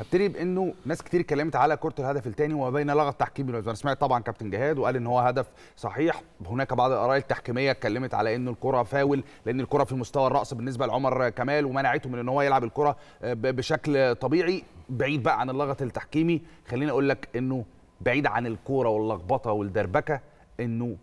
هبتدي بانه ناس كتير اتكلمت على كره الهدف الثاني وما بين لغط تحكيم بالنسبه انا سمعت طبعا كابتن جهاد وقال ان هو هدف صحيح هناك بعض الاراء التحكيميه اتكلمت على ان الكره فاول لان الكره في مستوى الراس بالنسبه لعمر كمال ومنعته من ان هو يلعب الكره آه، بشكل طبيعي بعيد بقى عن اللغط التحكيمي خليني اقول لك انه بعيد عن الكوره واللخبطه والدربكه انه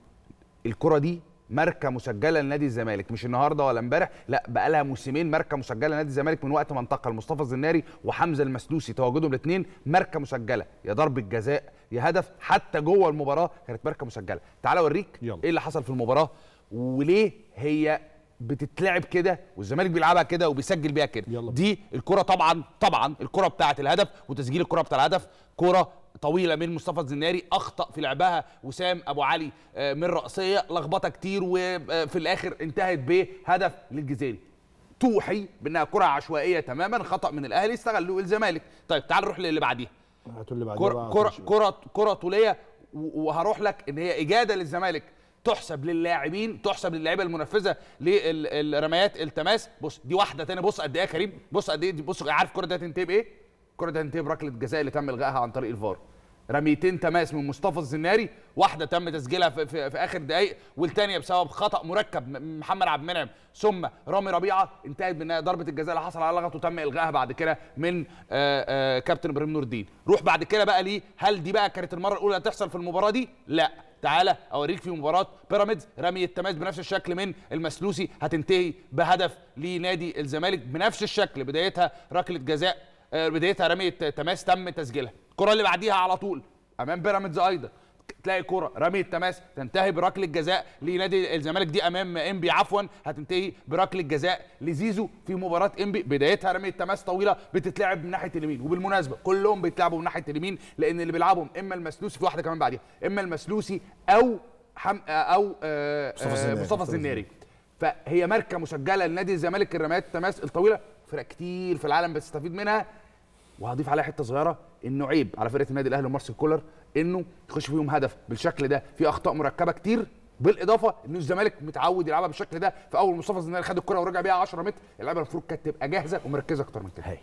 الكره دي ماركه مسجله لنادي الزمالك مش النهارده ولا امبارح لا بقى لها موسمين ماركه مسجله لنادي الزمالك من وقت ما انتقل مصطفى الزناري وحمزه المسلوسي تواجدهم الاثنين ماركه مسجله يا ضربه جزاء يا هدف حتى جوه المباراه كانت ماركه مسجله تعال اوريك يلا. ايه اللي حصل في المباراه وليه هي بتتلعب كده والزمالك بيلعبها كده وبيسجل بيها كده يلا. دي الكره طبعا طبعا الكره بتاعه الهدف وتسجيل الكره بتاع الهدف كره طويله من مصطفى الزناري اخطا في لعبها وسام ابو علي آه، من راسيه لخبطه كتير وفي آه، الاخر انتهت بهدف للجزيري توحي بانها كره عشوائيه تماما خطا من الاهلي استغلوا الزمالك طيب تعال نروح للي بعديها كره كره كره طوليه وهروح لك ان هي اجاده للزمالك تحسب للاعبين تحسب للاعيبه المنفذه للرميات التماس بص دي واحده تاني بص قد ايه يا كريم بص قد ايه بص عارف الكره دي هتنتهي بايه الكره دي هتنتهي بركله جزاء اللي تم الغائها عن طريق الفار رميتين تماس من مصطفى الزناري واحده تم تسجيلها في, في, في اخر دقائق والثانيه بسبب خطا مركب محمد عبد المنعم ثم رامي ربيعه انتهت بان ضربه الجزاء اللي حصل على لغط وتم الغائها بعد كده من آآ آه، آآ آه، كابتن ابراهيم نور الدين روح بعد كده بقى ليه هل دي بقى كانت المره الاولى تحصل في المباراه دي لا تعالى اوريك في مباراه بيراميدز رمي التماس بنفس الشكل من المسلوسي هتنتهي بهدف لنادي الزمالك بنفس الشكل بدايتها ركله جزاء آه، بدايتها رميه تماس تم تسجيلها الكره اللي بعديها على طول امام بيراميدز ايضا تلاقي كرة رمية تماس تنتهي بركلة جزاء لنادي الزمالك دي امام انبي عفوا هتنتهي بركلة جزاء لزيزو في مباراة انبي بدايتها رمية تماس طويلة بتتلعب من ناحية اليمين وبالمناسبة كلهم بيتلعبوا من ناحية اليمين لان اللي بيلعبهم اما المسلوسي في واحدة كمان بعديها اما المسلوسي او حم او آه، مصطفى الزناري آه، فهي ماركة مسجلة لنادي الزمالك الرميات التماس الطويلة فرق كتير في العالم بتستفيد منها وهضيف عليها حته صغيره انه عيب على فرقه النادي الاهلي ومارسيل كولر انه يخش فيهم هدف بالشكل ده في اخطاء مركبه كتير بالاضافه ان الزمالك متعود يلعبها بالشكل ده في اول مصطفى الزمالك خد الكره ورجع بيها 10 متر اللعيبه المفروض كانت تبقى جاهزه ومركزه اكتر من كده